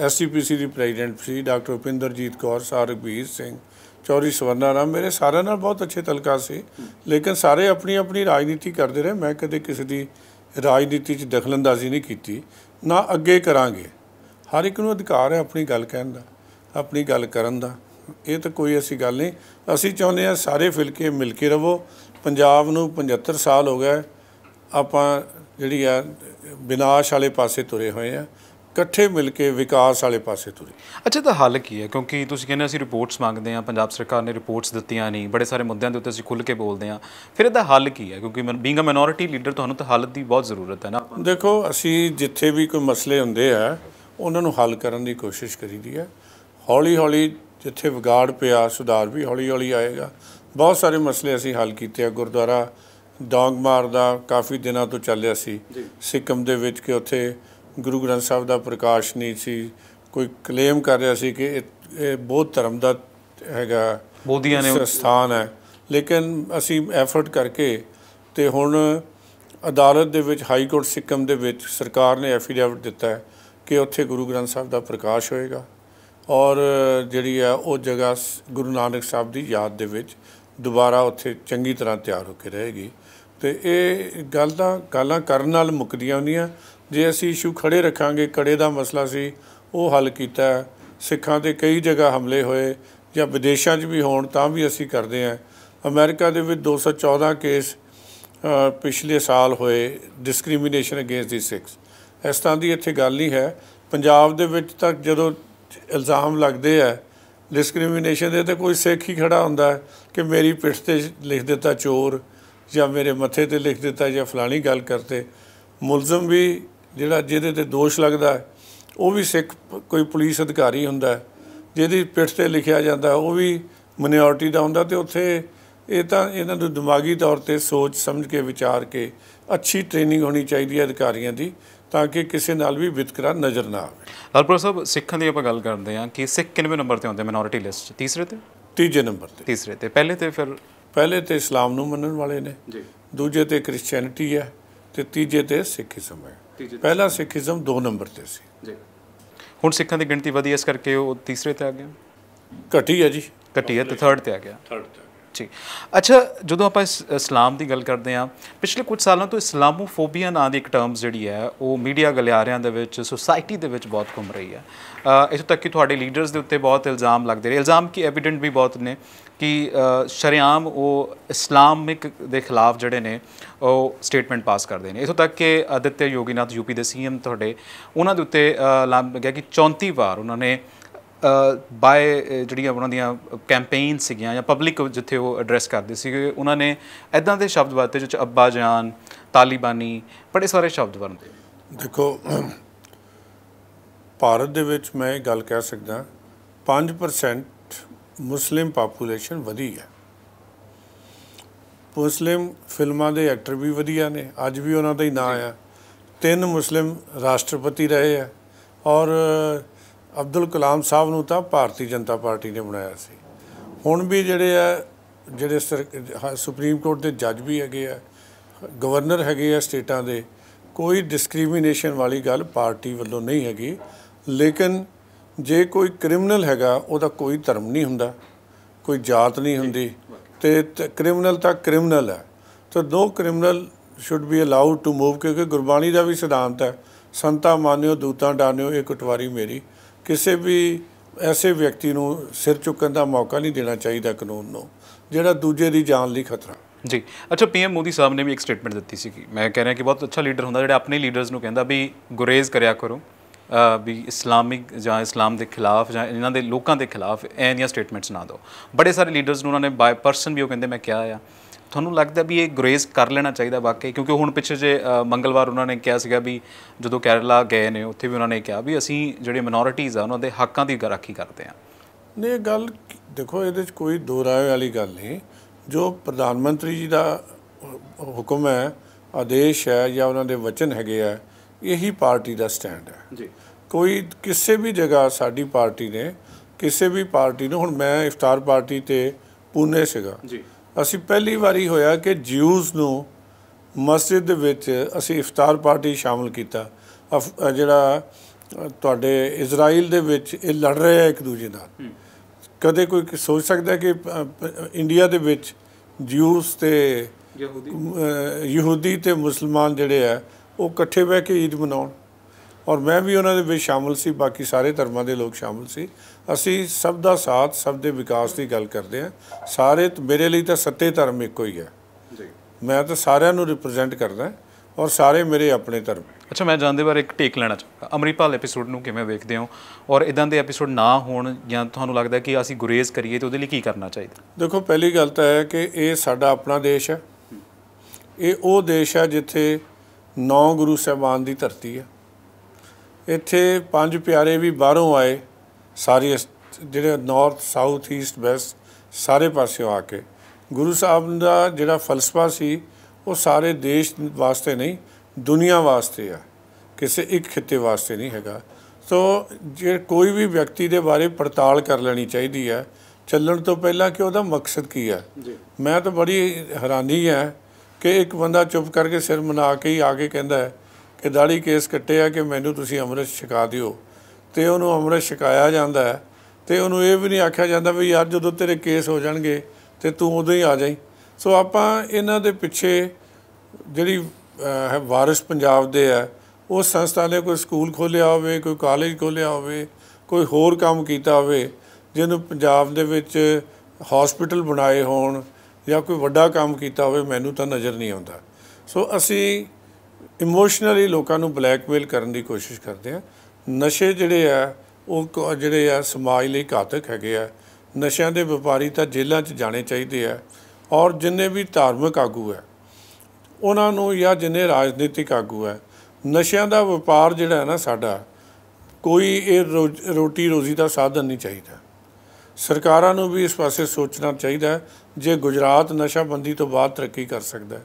ਐਸਸੀਪੀਸੀ ਦੀ ਪ੍ਰੈਜ਼ੀਡੈਂਟ ਸੀ ਡਾਕਟਰ ਉਪਿੰਦਰਜੀਤ ਕੌਰ ਸਰਗਵੀਰ ਸਿੰਘ ਚੌਰੀ ਸਵਰਨਾ ਰਾਮ ਮੇਰੇ ਸਾਰਿਆਂ ਨਾਲ ਬਹੁਤ ਅੱਛੇ ਤਲਕਾ ਸੀ ਲੇਕਿਨ ਸਾਰੇ ਆਪਣੀ ਆਪਣੀ ਰਾਜਨੀਤੀ ਕਰਦੇ ਰਹੇ ਮੈਂ ਕਦੇ ਕਿਸੇ ਦੀ ਰਾਜਨੀਤੀ 'ਚ ਦਖਲਅੰਦਾਜ਼ੀ ਨਹੀਂ ਕੀਤੀ ਨਾ ਅੱਗੇ ਕਰਾਂਗੇ ਹਰ ਇੱਕ ਨੂੰ ਅਧਿਕਾਰ ਹੈ ਆਪਣੀ ਗੱਲ ਕਹਿਣ ਦਾ ਆਪਣੀ ਗੱਲ ਕਰਨ ਦਾ ਇਹ ਤਾਂ ਕੋਈ ਐਸੀ ਗੱਲ ਨਹੀਂ ਅਸੀਂ ਚਾਹੁੰਦੇ ਆ ਸਾਰੇ ਫਿਲਕੇ ਮਿਲ ਕੇ ਰਵੋ ਪੰਜਾਬ ਨੂੰ 75 ਸਾਲ ਹੋ ਗਏ ਆਪਾਂ ਜਿਹੜੀ ਆ ਵਿਨਾਸ਼ ਵਾਲੇ ਪਾਸੇ ਤੁਰੇ ਹੋਏ ਆ ਇਕੱਠੇ ਮਿਲ ਕੇ ਵਿਕਾਸ ਵਾਲੇ ਪਾਸੇ ਤੁਰੇ ਅੱਛਾ ਤਾਂ ਹੱਲ ਕੀ ਹੈ ਕਿਉਂਕਿ ਤੁਸੀਂ ਕਹਿੰਦੇ ਅਸੀਂ ਰਿਪੋਰਟਸ ਮੰਗਦੇ ਆ ਪੰਜਾਬ ਸਰਕਾਰ ਨੇ ਰਿਪੋਰਟਸ ਦਿੱਤੀਆਂ ਨਹੀਂ ਬੜੇ ਸਾਰੇ ਮੁੱਦਿਆਂ ਦੇ ਉੱਤੇ ਅਸੀਂ ਖੁੱਲ ਕੇ ਬੋਲਦੇ ਆ ਫਿਰ ਇਹਦਾ ਹੱਲ ਕੀ ਹੈ ਕਿਉਂਕਿ ਬੀਂਗ ਅ ਮਿਨੋਰਿਟੀ ਲੀਡਰ ਤੁਹਾਨੂੰ ਤਾਂ ਹੱਲ ਦੀ ਬਹੁਤ ਜ਼ਰੂਰਤ ਹੈ ਨਾ ਦੇਖੋ ਅਸੀਂ ਜਿੱਥੇ ਵੀ ਕੋਈ ਮਸਲੇ ਹੁੰਦੇ ਆ ਉਹਨਾਂ ਨੂੰ ਹੱਲ ਕਰਨ ਦੀ ਕੋਸ਼ਿਸ਼ ਕਰੀਦੀ ਹੈ ਹੌਲੀ ਹੌਲੀ ਜਿੱਥੇ ਵਿਗਾੜ ਪਿਆ ਸੁਧਾਰ ਵੀ ਹੌਲੀ ਹੌਲੀ ਆਏਗਾ ਬਹੁਤ ਸਾਰੇ ਮਸਲੇ ਅਸੀਂ ਹੱਲ ਕੀਤੇ ਆ ਗੁਰਦੁਆਰਾ ਡੌਂਗ ਮਾਰਦਾ ਕਾਫੀ ਦਿਨਾਂ ਤੋਂ ਚੱਲਿਆ ਸੀ ਸਿੱਕਮ ਦੇ ਵਿੱਚ ਕਿ ਉੱਥੇ ਗੁਰੂ ਗ੍ਰੰਥ ਸਾਹਿਬ ਦਾ ਪ੍ਰਕਾਸ਼ ਨਹੀਂ ਸੀ ਕੋਈ ਕਲੇਮ ਕਰ ਰਿਹਾ ਸੀ ਕਿ ਇਹ ਬਹੁਤ ਧਰਮ ਦਾ ਹੈਗਾ ਬੋਧੀਆਂ ਨੇ ਸਥਾਨ ਹੈ ਲੇਕਿਨ ਅਸੀਂ ਐਫਰਟ ਕਰਕੇ ਤੇ ਹੁਣ ਅਦਾਲਤ ਦੇ ਵਿੱਚ ਹਾਈ ਕੋਰਟ ਸਿੱਕਮ ਦੇ ਵਿੱਚ ਸਰਕਾਰ ਨੇ ਐਫੀਡੇਵਿਟ ਦਿੱਤਾ ਹੈ ਕਿ ਉੱਥੇ ਗੁਰੂ ਗ੍ਰੰਥ ਸਾਹਿਬ ਦਾ ਪ੍ਰਕਾਸ਼ ਹੋਏਗਾ ਔਰ ਜਿਹੜੀ ਆ ਉਹ ਜਗ੍ਹਾ ਗੁਰੂ ਨਾਨਕ ਸਾਹਿਬ ਦੀ ਯਾਦ ਦੇ ਵਿੱਚ ਦੁਬਾਰਾ ਉੱਥੇ ਚੰਗੀ ਤਰ੍ਹਾਂ ਤਿਆਰ ਹੋ ਕੇ ਰਹੇਗੀ ਤੇ ਇਹ ਗੱਲ ਤਾਂ ਗੱਲਾਂ ਕਰਨ ਨਾਲ ਮੁਕਦੀਆਂ ਹੁੰਦੀਆਂ ਜੇ ਅਸੀਂ ਇਸ਼ੂ ਖੜੇ ਰੱਖਾਂਗੇ ਕੜੇ ਦਾ ਮਸਲਾ ਸੀ ਉਹ ਹੱਲ ਕੀਤਾ ਸਿੱਖਾਂ ਤੇ ਕਈ ਜਗ੍ਹਾ ਹਮਲੇ ਹੋਏ ਜਾਂ ਵਿਦੇਸ਼ਾਂ 'ਚ ਵੀ ਹੋਣ ਤਾਂ ਵੀ ਅਸੀਂ ਕਰਦੇ ਆਂ ਅਮਰੀਕਾ ਦੇ ਵਿੱਚ 214 ਕੇਸ ਪਿਛਲੇ ਸਾਲ ਹੋਏ ਡਿਸਕ੍ਰਿਮੀਨੇਸ਼ਨ ਅਗੇਂਸਟ ਦੀ ਸਿੱਖਸ ਇਸ ਤਰ੍ਹਾਂ ਦੀ ਇੱਥੇ ਗੱਲ ਨਹੀਂ ਹੈ ਪੰਜਾਬ ਦੇ ਵਿੱਚ ਤਾਂ ਜਦੋਂ ਇਲਜ਼ਾਮ ਲੱਗਦੇ ਆ ਡਿਸਕ੍ਰਿਮੀਨੇਸ਼ਨ ਦੇ ਤੇ ਕੋਈ ਸਿੱਖ ਹੀ ਖੜਾ ਹੁੰਦਾ ਕਿ ਮੇਰੀ ਪਿੱਠ ਤੇ ਲਿਖ ਦਿੱਤਾ ਚੋਰ ਜਾਂ ਮੇਰੇ ਮੱਥੇ ਤੇ ਲਿਖ ਦਿੱਤਾ ਜਾਂ ਫਲਾਣੀ ਗੱਲ ਕਰਤੇ ਮੁਲਜ਼ਮ ਵੀ ਜਿਹੜਾ ਜਿਹਦੇ ਤੇ ਦੋਸ਼ ਲੱਗਦਾ ਉਹ ਵੀ ਸਿੱਖ ਕੋਈ ਪੁਲਿਸ ਅਧਿਕਾਰੀ ਹੁੰਦਾ ਜਿਹਦੀ ਪਿੱਠ ਤੇ ਲਿਖਿਆ ਜਾਂਦਾ ਉਹ ਵੀ ਮਿਨੋਰਟੀ ਦਾ ਹੁੰਦਾ ਤੇ ਉੱਥੇ ਇਹ ਤਾਂ ਇਹਨਾਂ ਨੂੰ ਦਿਮਾਗੀ ਤੌਰ ਤੇ ਸੋਚ ਸਮਝ ਕੇ ਵਿਚਾਰ ਕੇ ਅੱਛੀ ਟ੍ਰੇਨਿੰਗ ਹੋਣੀ ਚਾਹੀਦੀ ਹੈ ਅਧਿਕਾਰੀਆਂ ਦੀ ਤਾਂ ਕਿ ਕਿਸੇ ਨਾਲ ਵੀ ਵਿਤਕਰਾ ਨਜ਼ਰ ਨਾ ਆਵੇ ਹਰਪ੍ਰੀਤ ਸਾਹਿਬ ਸਿੱਖਾਂ ਦੀ ਆਪਾਂ ਗੱਲ ਕਰਦੇ ਹਾਂ ਕਿ ਸਿੱਖ ਕਿੰਨੇ ਨੰਬਰ ਤੇ ਹੁੰਦੇ ਮਿਨੋਰਟੀ ਲਿਸਟ ਤੀਸਰੇ ਤੇ ਤੀਜੇ ਨੰਬਰ ਤੇ ਤੀਸਰੇ ਤੇ ਪਹਿਲੇ ਤੇ ਫਿਰ ਪਹਿਲੇ ਤੇ ਇਸਲਾਮ ਨੂੰ ਮੰਨਣ ਵਾਲੇ ਨੇ ਜੀ ਦੂਜੇ ਤੇ ਕ੍ਰਿਸਚੀਅਨਿਟੀ ਹੈ ਤੇ ਤੀਜੇ ਤੇ ਸਿੱਖੀਜ਼ਮ ਹੈ ਪਹਿਲਾ ਸਿੱਖੀਜ਼ਮ 2 ਨੰਬਰ ਤੇ ਸੀ ਜੀ ਹੁਣ ਸਿੱਖਾਂ ਦੀ ਗਿਣਤੀ ਵਧੀ ਇਸ ਕਰਕੇ ਉਹ ਤੀਸਰੇ ਤੇ ਆ ਗਿਆ ਘਟੀ ਹੈ ਜੀ ਘਟੀ ਹੈ ਤੇ ਥਰਡ ਤੇ ਆ ਗਿਆ ਥਰਡ ਤੇ ਜੀ ਅੱਛਾ ਜਦੋਂ ਆਪਾਂ ਇਸ ਇਸਲਾਮ ਦੀ ਗੱਲ ਕਰਦੇ ਆ ਪਿਛਲੇ ਕੁਝ ਸਾਲਾਂ ਤੋਂ ਇਸਲਾਮੋਫੋਬੀਆ ਨਾਂ ਦੀ ਇੱਕ ਟਰਮ ਜਿਹੜੀ ਹੈ ਉਹ ਮੀਡੀਆ ਗਲਿਆਰਿਆਂ ਦੇ ਵਿੱਚ ਸੋਸਾਇਟੀ ਦੇ ਵਿੱਚ ਬਹੁਤ ਘੁੰਮ ਰਹੀ ਹੈ ਇਸ ਤੱਕ ਕਿ ਤੁਹਾਡੇ ਲੀਡਰਸ ਦੇ ਉੱਤੇ ਬਹੁਤ ਇਲਜ਼ਾਮ ਲੱਗਦੇ ਰਹੇ ਇਲਜ਼ਾਮ ਕੀ ਐਵੀਡੈਂਟ ਵੀ ਬਹੁਤ ਨੇ ਕਿ ਸ਼ਰਿਆਮ ਉਹ ਇਸਲਾਮਿਕ ਦੇ ਖਿਲਾਫ ਜਿਹੜੇ ਨੇ ਉਹ ਸਟੇਟਮੈਂਟ ਪਾਸ ਕਰਦੇ ਨੇ ਇਥੋਂ ਤੱਕ ਕਿ ਅਦਿੱਤਿਆ ਯੋਗੀਨਾਥ ਯੂਪੀ ਦੇ ਸੀਐਮ ਤੁਹਾਡੇ ਉਹਨਾਂ ਦੇ ਉੱਤੇ ਲਾਮ ਗਿਆ ਕਿ 34 ਵਾਰ ਉਹਨਾਂ ਨੇ ਬਾਏ ਜਿਹੜੀਆਂ ਉਹਨਾਂ ਦੀਆਂ ਕੈਂਪੇਨ ਸੀਗੀਆਂ ਜਾਂ ਪਬਲਿਕ ਜਿੱਥੇ ਉਹ ਐਡਰੈਸ ਕਰਦੇ ਸੀਗੇ ਉਹਨਾਂ ਨੇ ਐਦਾਂ ਦੇ ਸ਼ਬਦ ਵਰਤੇ ਜਿਵੇਂ ਚ ਅੱਬਾ ਜਾਨ ਤਾਲਿਬਾਨੀ ਬੜੇ ਸਾਰੇ ਸ਼ਬਦ ਵਰਤੇ ਦੇਖੋ ਭਾਰਤ ਦੇ ਵਿੱਚ ਮੈਂ ਇਹ ਗੱਲ ਕਹਿ ਸਕਦਾ 5% ਮੁਸਲਿਮ ਪਾਪੂਲੇਸ਼ਨ ਵਧੀ ਹੈ ਮੁਸਲਿਮ ਫਿਲਮਾਂ ਦੇ ਐਕਟਰ ਵੀ ਵਧੀਆ ਨੇ ਅੱਜ ਵੀ ਉਹਨਾਂ ਦਾ ਹੀ ਨਾਂ ਆ ਤਿੰਨ ਮੁਸਲਿਮ ਰਾਸ਼ਟਰਪਤੀ ਰਹੇ ਆ ਔਰ ਅਬਦੁਲ ਕਲਾਮ ਸਾਹਿਬ ਨੂੰ ਤਾਂ ਭਾਰਤੀ ਜਨਤਾ ਪਾਰਟੀ ਨੇ ਬਣਾਇਆ ਸੀ ਹੁਣ ਵੀ ਜਿਹੜੇ ਆ ਜਿਹੜੇ ਸੁਪਰੀਮ ਕੋਰਟ ਦੇ ਜੱਜ ਵੀ ਹੈਗੇ ਆ ਗਵਰਨਰ ਹੈਗੇ ਆ ਸਟੇਟਾਂ ਦੇ ਕੋਈ ਡਿਸਕ੍ਰਿਮੀਨੇਸ਼ਨ ਵਾਲੀ ਗੱਲ ਪਾਰਟੀ ਵੱਲੋਂ ਨਹੀਂ ਹੈਗੀ ਲੇਕਿਨ ਜੇ ਕੋਈ ਕ੍ਰਿਮੀਨਲ ਹੈਗਾ ਉਹਦਾ ਕੋਈ ਧਰਮ ਨਹੀਂ ਹੁੰਦਾ ਕੋਈ ਜਾਤ ਨਹੀਂ ਹੁੰਦੀ ਤੇ ਕ੍ਰਿਮੀਨਲ ਤਾਂ ਕ੍ਰਿਮੀਨਲ ਹੈ ਤੇ ਦੋ criminal should be allowed to move ਕਿਉਂਕਿ ਗੁਰਬਾਣੀ ਦਾ ਵੀ ਸਿਧਾਂਤ ਹੈ ਸੰਤਾ ਮਾਨਿਓ ਦੂਤਾਂ ਡਾਨਿਓ ਇਹ ਕਟਵਾਰੀ ਮੇਰੀ ਕਿਸੇ ਵੀ ਐਸੇ ਵਿਅਕਤੀ ਨੂੰ ਸਿਰ ਚੁੱਕਣ ਦਾ ਮੌਕਾ ਨਹੀਂ ਦੇਣਾ ਚਾਹੀਦਾ ਕਾਨੂੰਨ ਨੂੰ ਜਿਹੜਾ ਦੂਜੇ ਦੀ ਜਾਨ ਲਈ ਖਤਰਾ ਜੀ ਅੱਛਾ ਪੀਐਮ ਮੋਦੀ ਸਾਹਿਬ ਨੇ ਵੀ ਇੱਕ ਸਟੇਟਮੈਂਟ ਦਿੱਤੀ ਸੀ ਕਿ ਮੈਂ ਕਹਿ ਰਿਹਾ ਕਿ ਬਹੁਤ ਅੱਛਾ ਲੀਡਰ ਹੁੰਦਾ ਜਿਹੜਾ ਆਪਣੇ ਲੀਡਰਸ ਨੂੰ ਕਹਿੰਦਾ ਵੀ ਗੁਰੇਜ਼ ਕਰਿਆ ਕਰੋ ਵੀ ਇਸਲਾਮਿਕ ਜਾਂ ਇਸਲਾਮ ਦੇ ਖਿਲਾਫ ਜਾਂ ਇਹਨਾਂ ਦੇ ਲੋਕਾਂ ਦੇ ਖਿਲਾਫ ਐਨੀਆਂ ਸਟੇਟਮੈਂਟਸ ਨਾ ਦਿਓ ਬੜੇ ਸਾਰੇ ਲੀਡਰਸ ਨੂੰ ਉਹਨਾਂ ਨੇ ਬਾਈ ਪਰਸਨ ਵੀ ਉਹ ਕਹਿੰਦੇ ਮੈਂ ਕਿਹਾ ਆ ਤੁਹਾਨੂੰ ਲੱਗਦਾ ਵੀ ਇਹ ਗ੍ਰੇਸ ਕਰ ਲੈਣਾ ਚਾਹੀਦਾ ਵਾਕਈ ਕਿਉਂਕਿ ਹੁਣ ਪਿੱਛੇ ਜੇ ਮੰਗਲਵਾਰ ਉਹਨਾਂ ਨੇ ਕਿਹਾ ਸੀਗਾ ਵੀ ਜਦੋਂ ਕੇਰਲਾ ਗਏ ਨੇ ਉੱਥੇ ਵੀ ਉਹਨਾਂ ਨੇ ਕਿਹਾ ਵੀ ਅਸੀਂ ਜਿਹੜੇ ਮਿਨੋਰਿਟੀਜ਼ ਆ ਉਹਨਾਂ ਦੇ ਹੱਕਾਂ ਦੀ ਗਰਾਖੀ ਕਰਦੇ ਆ ਨੇ ਗੱਲ ਦੇਖੋ ਇਹਦੇ ਵਿੱਚ ਕੋਈ ਦੋ ਰਾਏ ਵਾਲੀ ਗੱਲ ਨਹੀਂ ਜੋ ਪ੍ਰਧਾਨ ਮੰਤਰੀ ਜੀ ਦਾ ਹੁਕਮ ਹੈ ਆਦੇਸ਼ ਹੈ ਜਾਂ ਉਹਨਾਂ ਦੇ ਵਚਨ ਹੈਗੇ ਆ ਇਹੀ ਪਾਰਟੀ ਦਾ ਸਟੈਂਡ ਹੈ ਜੀ ਕੋਈ ਕਿਸੇ ਵੀ ਜਗ੍ਹਾ ਸਾਡੀ ਪਾਰਟੀ ਨੇ ਕਿਸੇ ਵੀ ਪਾਰਟੀ ਨੂੰ ਹੁਣ ਮੈਂ ਇਫਤਾਰ ਪਾਰਟੀ ਤੇ ਪੂਨੇ ਸੀਗਾ ਜੀ ਅਸੀਂ ਪਹਿਲੀ ਵਾਰੀ ਹੋਇਆ ਕਿ ਜਿਊਜ਼ ਨੂੰ ਮਸਜਿਦ ਵਿੱਚ ਅਸੀਂ ਇਫਤਾਰ ਪਾਰਟੀ ਸ਼ਾਮਲ ਕੀਤਾ ਜਿਹੜਾ ਤੁਹਾਡੇ ਇਜ਼ਰਾਈਲ ਦੇ ਵਿੱਚ ਇਹ ਲੜ ਰਹੇ ਆ ਇੱਕ ਦੂਜੇ ਨਾਲ ਕਦੇ ਕੋਈ ਸੋਚ ਸਕਦਾ ਕਿ ਇੰਡੀਆ ਦੇ ਵਿੱਚ ਜਿਊਸ ਤੇ ਯਹੂਦੀ ਤੇ ਮੁਸਲਮਾਨ ਜਿਹੜੇ ਆ ਉਹ ਇਕੱਠੇ ਬਹਿ ਕੇ ਈਦ ਮਨਾਉਣ ਔਰ ਮੈਂ ਵੀ ਉਹਨਾਂ ਦੇ ਵਿੱਚ ਸ਼ਾਮਲ ਸੀ ਬਾਕੀ ਸਾਰੇ ਧਰਮਾਂ ਦੇ ਲੋਕ ਸ਼ਾਮਲ ਸੀ ਅਸੀਂ ਸਭ ਦਾ ਸਾਥ ਸਭ ਦੇ ਵਿਕਾਸ ਦੀ ਗੱਲ ਕਰਦੇ ਆ ਸਾਰੇ ਮੇਰੇ ਲਈ ਤਾਂ ਸੱਤੇ ਧਰਮ ਇੱਕੋ ਹੀ ਹੈ ਜੀ ਮੈਂ ਤਾਂ ਸਾਰਿਆਂ ਨੂੰ ਰਿਪਰੈਜ਼ੈਂਟ ਕਰਦਾ ਔਰ ਸਾਰੇ ਮੇਰੇ ਆਪਣੇ ਧਰਮ ਅੱਛਾ ਮੈਂ ਜਾਣਦੇ ਬਾਰੇ ਇੱਕ ਟੇਕ ਲੈਣਾ ਚਾਹੁੰਦਾ ਅਮਰੀਪਾਲ ਐਪੀਸੋਡ ਨੂੰ ਕਿਵੇਂ ਵੇਖਦੇ ਹੋ ਔਰ ਇਦਾਂ ਦੇ ਐਪੀਸੋਡ ਨਾ ਹੋਣ ਜਾਂ ਤੁਹਾਨੂੰ ਲੱਗਦਾ ਕਿ ਅਸੀਂ ਗੁਰੇਜ਼ ਕਰੀਏ ਤੇ ਉਹਦੇ ਲਈ ਕੀ ਕਰਨਾ ਚਾਹੀਦਾ ਦੇਖੋ ਪਹਿਲੀ ਗੱਲ ਤਾਂ ਹੈ ਕਿ ਇਹ ਸਾਡਾ ਆਪਣਾ ਦੇਸ਼ ਹੈ ਇਹ ਉਹ ਦੇਸ਼ ਹੈ ਜਿੱਥੇ ਨੌ ਗੁਰੂ ਸਾਹਿਬਾਨ ਦੀ ਧਰਤੀ ਹੈ ਇੱਥੇ ਪੰਜ ਪਿਆਰੇ ਵੀ ਬਾਹਰੋਂ ਆਏ ਸਾਰੇ ਜਿਹੜੇ ਨਾਰਥ ਸਾਊਥ ਈਸਟ ਵੈਸਟ ਸਾਰੇ ਪਾਸਿਓਂ ਆ ਕੇ ਗੁਰੂ ਸਾਹਿਬ ਦਾ ਜਿਹੜਾ ਫਲਸਫਾ ਸੀ ਉਹ ਸਾਰੇ ਦੇਸ਼ ਵਾਸਤੇ ਨਹੀਂ ਦੁਨੀਆ ਵਾਸਤੇ ਆ ਕਿਸੇ ਇੱਕ ਖਿੱਤੇ ਵਾਸਤੇ ਨਹੀਂ ਹੈਗਾ ਸੋ ਜੇ ਕੋਈ ਵੀ ਵਿਅਕਤੀ ਦੇ ਬਾਰੇ ਪੜਤਾਲ ਕਰ ਲੈਣੀ ਚਾਹੀਦੀ ਹੈ ਚੱਲਣ ਤੋਂ ਪਹਿਲਾਂ ਕਿ ਉਹਦਾ ਮਕਸਦ ਕੀ ਹੈ ਮੈਂ ਤਾਂ ਬੜੀ ਹੈਰਾਨੀ ਹੈ ਕਿ ਇੱਕ ਬੰਦਾ ਚੁੱਪ ਕਰਕੇ ਸਿਰ ਮਨਾ ਕੇ ਹੀ ਆ ਕੇ ਕਹਿੰਦਾ ਹੈ ਕਿ ਦਾੜੀ ਕੇਸ ਕੱਟੇ ਆ ਕਿ ਮੈਨੂੰ ਤੁਸੀਂ ਅੰਮ੍ਰਿਤ ਛਕਾ ਦਿਓ ਤੇ ਉਹਨੂੰ ਅੰਮ੍ਰਿਤ ਛਕਾਇਆ ਜਾਂਦਾ ਹੈ ਤੇ ਉਹਨੂੰ ਇਹ ਵੀ ਨਹੀਂ ਆਖਿਆ ਜਾਂਦਾ ਵੀ ਯਾਰ ਜਦੋਂ ਤੇਰੇ ਕੇਸ ਹੋ ਜਾਣਗੇ ਤੇ ਤੂੰ ਉਦੋਂ ਹੀ ਆ ਜਾਈ ਸੋ ਆਪਾਂ ਇਹਨਾਂ ਦੇ ਪਿੱਛੇ ਜਿਹੜੀ ਹੈ ਵਾਰਿਸ ਪੰਜਾਬ ਦੇ ਹੈ ਉਸ ਸੰਸਥਾ ਨੇ ਕੋਈ ਸਕੂਲ ਖੋਲ੍ਹਿਆ ਹੋਵੇ ਕੋਈ ਕਾਲਜ ਖੋਲ੍ਹਿਆ ਹੋਵੇ ਕੋਈ ਹੋਰ ਕੰਮ ਕੀਤਾ ਹੋਵੇ ਜਿਹਨੂੰ ਪੰਜਾਬ ਦੇ ਵਿੱਚ ਹਸਪੀਟਲ ਬਣਾਏ ਹੋਣ ਜਾਂ ਕੋਈ ਵੱਡਾ ਕੰਮ ਕੀਤਾ ਹੋਵੇ ਮੈਨੂੰ ਤਾਂ ਨਜ਼ਰ ਨਹੀਂ ਆਉਂਦਾ ਸੋ ਅਸੀਂ ਇਮੋਸ਼ਨਲੀ ਲੋਕਾਂ ਨੂੰ ਬਲੈਕਮੇਲ ਕਰਨ ਦੀ ਕੋਸ਼ਿਸ਼ ਕਰਦੇ ਆ ਨਸ਼ੇ ਜਿਹੜੇ ਆ ਉਹ ਜਿਹੜੇ ਆ ਸਮਾਜ ਲਈ ਘਾਤਕ ਹੈਗੇ ਆ ਨਸ਼ਿਆਂ ਦੇ ਵਪਾਰੀ ਤਾਂ ਜੇਲ੍ਹਾਂ 'ਚ ਜਾਣੇ ਚਾਹੀਦੇ ਆ ਔਰ ਜਿੰਨੇ ਵੀ ਧਾਰਮਿਕ ਆਗੂ ਆ ਉਹਨਾਂ ਨੂੰ ਜਾਂ ਜਿੰਨੇ ਰਾਜਨੀਤਿਕ ਆਗੂ ਆ ਨਸ਼ਿਆਂ ਦਾ ਵਪਾਰ ਜਿਹੜਾ ਹੈ ਨਾ ਸਾਡਾ ਕੋਈ ਇਹ ਰੋਟੀ ਰੋਜ਼ੀ ਦਾ ਸਾਧਨ ਨਹੀਂ ਚਾਹੀਦਾ ਸਰਕਾਰਾਂ ਨੂੰ ਵੀ ਇਸ ਪਾਸੇ ਸੋਚਣਾ ਚਾਹੀਦਾ ਜੇ ਗੁਜਰਾਤ ਨਸ਼ਾਬੰਦੀ ਤੋਂ ਬਾਅਦ ਤਰੱਕੀ ਕਰ ਸਕਦਾ ਹੈ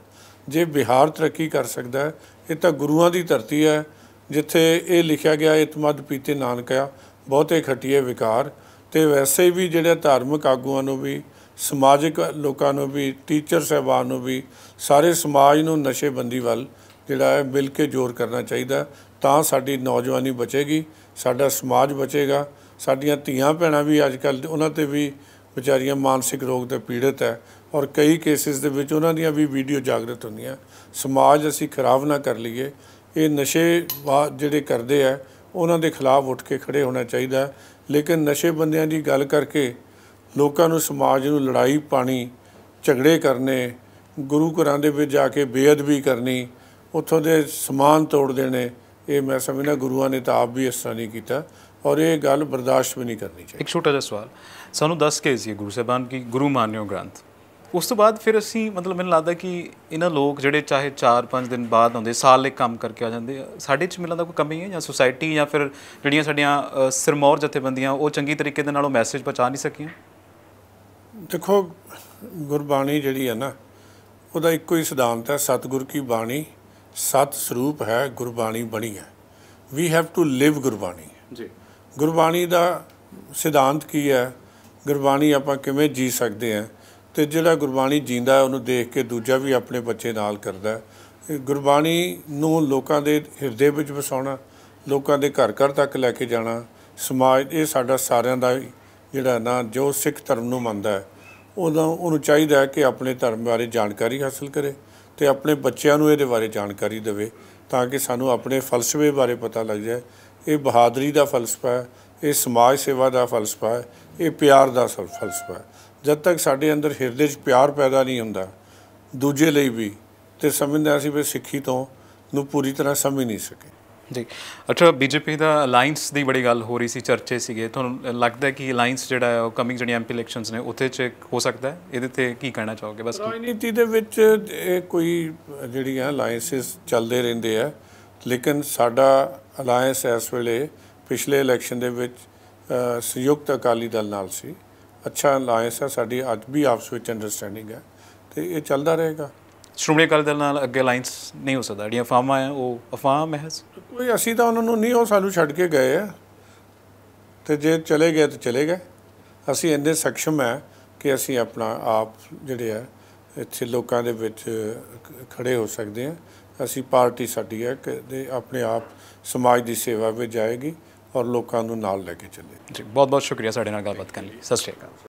ਜੇ ਬਿਹਾਰ ਤਰੱਕੀ ਕਰ ਸਕਦਾ ਹੈ ਇਹ ਤਾਂ ਗੁਰੂਆਂ ਦੀ ਧਰਤੀ ਹੈ ਜਿੱਥੇ ਇਹ ਲਿਖਿਆ ਗਿਆ ਇਤਮਦ ਪੀਤੇ ਨਾਨਕਿਆ ਬਹੁਤੇ ਖਟਿਏ ਵਿਕਾਰ ਤੇ ਵੈਸੇ ਵੀ ਜਿਹੜੇ ਧਾਰਮਿਕ ਆਗੂਆਂ ਨੂੰ ਵੀ ਸਮਾਜਿਕ ਲੋਕਾਂ ਨੂੰ ਵੀ ਟੀਚਰ ਸਹਿਬਾਨ ਨੂੰ ਵੀ ਸਾਰੇ ਸਮਾਜ ਨੂੰ ਨਸ਼ੇਬੰਦੀ ਵੱਲ ਜਿਹੜਾ ਹੈ ਮਿਲ ਕੇ ਜ਼ੋਰ ਕਰਨਾ ਚਾਹੀਦਾ ਤਾਂ ਸਾਡੀ ਨੌਜਵਾਨੀ ਬਚੇਗੀ ਸਾਡਾ ਸਮਾਜ ਬਚੇਗਾ ਸਾਡੀਆਂ ਧੀਆਂ ਭੈਣਾਂ ਵੀ ਅੱਜ ਕੱਲ੍ਹ ਉਹਨਾਂ ਤੇ ਵੀ ਵਿਚਾਰੀਆਂ ਮਾਨਸਿਕ ਰੋਗ ਦੇ ਪੀੜਤ ਹੈ ਔਰ ਕਈ ਕੇਸਿਸ ਦੇ ਵਿੱਚ ਉਹਨਾਂ ਦੀਆਂ ਵੀ ਵੀਡੀਓ ਜਾਗਰਤ ਹੁੰਦੀਆਂ ਸਮਾਜ ਅਸੀਂ ਖਰਾਬ ਨਾ ਕਰ ਲਈਏ ਇਹ ਨਸ਼ੇ ਜਿਹੜੇ ਕਰਦੇ ਆ ਉਹਨਾਂ ਦੇ ਖਿਲਾਫ ਉੱਠ ਕੇ ਖੜੇ ਹੋਣਾ ਚਾਹੀਦਾ ਲੇਕਿਨ ਨਸ਼ੇ ਬੰਦਿਆਂ ਦੀ ਗੱਲ ਕਰਕੇ ਲੋਕਾਂ ਨੂੰ ਸਮਾਜ ਨੂੰ ਲੜਾਈ ਪਾਣੀ ਝਗੜੇ ਕਰਨੇ ਗੁਰੂ ਘਰਾਂ ਦੇ ਵਿੱਚ ਜਾ ਕੇ ਬੇਅਦਬੀ ਕਰਨੀ ਉੱਥੋਂ ਦੇ ਸਮਾਨ ਤੋੜ ਦੇਣੇ ਇਹ ਮੈਂ ਸਮਝਦਾ ਗੁਰੂਆਂ ਨੇ ਤਾਂ ਆਪ ਵੀ ਇਸ ਤਰ੍ਹਾਂ ਨਹੀਂ ਕੀਤਾ ਔਰ ਇਹ ਗੱਲ ਬਰਦਾਸ਼ਤ ਵੀ ਨਹੀਂ ਕਰਨੀ ਚਾਹੀਦੀ ਇੱਕ ਛੋਟਾ ਜਿਹਾ ਸਵਾਲ ਸਾਨੂੰ ਦੱਸ ਕੇ ਸੀ ਗੁਰੂ ਸਾਹਿਬਾਨ ਕੀ ਗੁਰੂ ਮਾਨਿਓ ਗ੍ਰੰਥ ਉਸ ਤੋਂ ਬਾਅਦ ਫਿਰ ਅਸੀਂ ਮਤਲਬ ਮੈਨੂੰ ਲੱਗਦਾ ਕਿ ਇਹਨਾਂ ਲੋਕ ਜਿਹੜੇ ਚਾਹੇ 4-5 ਦਿਨ ਬਾਅਦ ਆਉਂਦੇ ਸਾਲ ਲਈ ਕੰਮ ਕਰਕੇ ਆ ਜਾਂਦੇ ਸਾਡੇ ਚ ਮਿਲਾਂ ਦਾ ਕੋਈ ਕਮੀ ਹੈ ਜਾਂ ਸੁਸਾਇਟੀ ਜਾਂ ਫਿਰ ਜਿਹੜੀਆਂ ਸਾਡੀਆਂ ਸਿਰਮੌਰ ਜਥੇਬੰਦੀਆਂ ਉਹ ਚੰਗੀ ਤਰੀਕੇ ਦੇ ਨਾਲ ਉਹ ਮੈਸੇਜ ਪਹੁੰਚਾ ਨਹੀਂ ਸਕੀਆਂ ਦੇਖੋ ਗੁਰਬਾਣੀ ਜਿਹੜੀ ਹੈ ਨਾ ਉਹਦਾ ਇੱਕੋ ਹੀ ਸਿਧਾਂਤ ਹੈ ਸਤਿਗੁਰ ਕੀ ਬਾਣੀ ਸਤ ਸਰੂਪ ਹੈ ਗੁਰਬਾਣੀ ਬਣੀ ਹੈ we have to live Gurbani ji Gurbani ਦਾ ਸਿਧਾਂਤ ਕੀ ਹੈ ਗੁਰਬਾਣੀ ਆਪਾਂ ਕਿਵੇਂ ਜੀ ਸਕਦੇ ਆ ਤੇ ਜਿਹੜਾ ਗੁਰਬਾਣੀ ਜੀਂਦਾ ਉਹਨੂੰ ਦੇਖ ਕੇ ਦੂਜਾ ਵੀ ਆਪਣੇ ਬੱਚੇ ਨਾਲ ਕਰਦਾ ਗੁਰਬਾਣੀ ਨੂੰ ਲੋਕਾਂ ਦੇ ਹਿਰਦੇ ਵਿੱਚ ਵਸਾਉਣਾ ਲੋਕਾਂ ਦੇ ਘਰ ਘਰ ਤੱਕ ਲੈ ਕੇ ਜਾਣਾ ਸਮਾਜ ਇਹ ਸਾਡਾ ਸਾਰਿਆਂ ਦਾ ਜਿਹੜਾ ਨਾ ਜੋ ਸਿੱਖ ਧਰਮ ਨੂੰ ਮੰਨਦਾ ਹੈ ਉਹਦਾ ਉਹਨੂੰ ਚਾਹੀਦਾ ਹੈ ਕਿ ਆਪਣੇ ਧਰਮ ਬਾਰੇ ਜਾਣਕਾਰੀ ਹਾਸਲ ਕਰੇ ਤੇ ਆਪਣੇ ਬੱਚਿਆਂ ਨੂੰ ਇਹਦੇ ਬਾਰੇ ਜਾਣਕਾਰੀ ਦੇਵੇ ਤਾਂ ਕਿ ਸਾਨੂੰ ਆਪਣੇ ਫਲਸਫੇ ਬਾਰੇ ਪਤਾ ਲੱਗ ਜਾਏ ਇਹ ਬਹਾਦਰੀ ਦਾ ਫਲਸਫਾ ਹੈ ਇਹ ਸਮਾਜ ਸੇਵਾ ਦਾ ਫਲਸਫਾ ਹੈ ਇਹ ਪਿਆਰ ਦਾ ਫਲਸਫਾ ਹੈ ਜਦ ਤੱਕ ਸਾਡੇ ਅੰਦਰ ਹਿਰਦੇ 'ਚ ਪਿਆਰ ਪੈਦਾ ਨਹੀਂ ਹੁੰਦਾ ਦੂਜੇ ਲਈ ਵੀ ਤੇ ਸਮਝਦੇ ਅਸੀਂ ਵੀ ਸਿੱਖੀ ਤੋਂ ਨੂੰ ਪੂਰੀ ਤਰ੍ਹਾਂ ਸਮਝ ਨਹੀਂ ਸਕੇ ਜੀ ਅੱਛਾ ਬੀਜੇਪੀ ਦਾ ਅਲਾਈਅੰਸ ਦੀ ਬੜੀ ਗੱਲ ਹੋ ਰਹੀ ਸੀ ਚਰਚੇ ਸੀਗੇ ਤੁਹਾਨੂੰ ਲੱਗਦਾ ਕਿ ਅਲਾਈਅੰਸ ਜਿਹੜਾ ਹੈ ਉਹ ਕਮਿੰਗ ਜਿਹੜੀ ਐਮਪੀ ਇਲੈਕਸ਼ਨਸ ਨੇ ਉੱਥੇ ਚ ਹੋ ਸਕਦਾ ਹੈ ਇਹਦੇ ਤੇ ਕੀ ਕਹਿਣਾ ਚਾਹੋਗੇ ਬਸ ਰਾਜਨੀਤੀ ਦੇ ਵਿੱਚ ਕੋਈ ਜਿਹੜੀਆਂ ਅਲਾਈਅੰਸਸ ਚੱਲਦੇ ਰਹਿੰਦੇ ਆ ਲੇਕਿਨ ਸਾਡਾ ਅਲਾਈਅੰਸ ਇਸ ਵੇਲੇ ਪਿਛਲੇ ਇਲੈਕਸ਼ਨ ਦੇ ਵਿੱਚ ਸੰਯੁਕਤ ਅਕਾਲੀ ਦਲ ਨਾਲ ਸੀ ਅੱਛਾ ਅਲਾਈਅੰਸ ਹੈ ਸਾਡੀ ਅੱਜ ਵੀ ਆਪਸ ਵਿੱਚ ਅੰਡਰਸਟੈਂਡਿੰਗ ਹੈ ਤੇ ਇਹ ਚੱਲਦਾ ਰਹੇਗਾ ਸ਼੍ਰੋਮਣੀ ਅਕਾਲੀ ਦਲ ਨਾਲ ਅੱਗੇ ਅਲਾਈਅੰਸ ਨਹੀਂ ਹੋ ਸਕਦਾ ਜਿਹੜੀਆਂ ਫਾਰਮਾਂ ਆ ਉਹ ਅਫਵਾਹ ਮਹਿਸ ਕੋਈ ਅਸੀਂ ਤਾਂ ਉਹਨਾਂ ਨੂੰ ਨਹੀਂ ਉਹ ਸਾਨੂੰ ਛੱਡ ਕੇ ਗਏ ਆ ਤੇ ਜੇ ਚਲੇ ਗਏ ਤਾਂ ਚਲੇ ਗਏ ਅਸੀਂ ਇੰਨੇ ਸਖਸ਼ਮ ਹੈ ਕਿ ਅਸੀਂ ਆਪਣਾ ਆਪ ਜਿਹੜੇ ਆ ਇੱਥੇ ਲੋਕਾਂ ਦੇ ਵਿੱਚ ਖੜੇ ਹੋ ਸਕਦੇ ਆ ਅਸੀਂ ਪਾਰਟੀ ਸਾਡੀ ਹੈ ਕਿ ਆਪਣੇ ਆਪ ਸਮਾਜ ਦੀ ਸੇਵਾ ਵਿੱਚ ਜਾਏਗੀ ਔਰ ਲੋਕਾਂ ਨੂੰ ਨਾਲ ਲੈ ਕੇ ਚੱਲੇ ਜੀ ਬਹੁਤ ਬਹੁਤ ਸ਼ੁਕਰੀਆ ਸਾਡੇ ਨਾਲ ਗੱਲਬਾਤ ਕਰਨ ਲਈ ਸਤਿ ਸ਼੍ਰੀ ਅਕਾਲ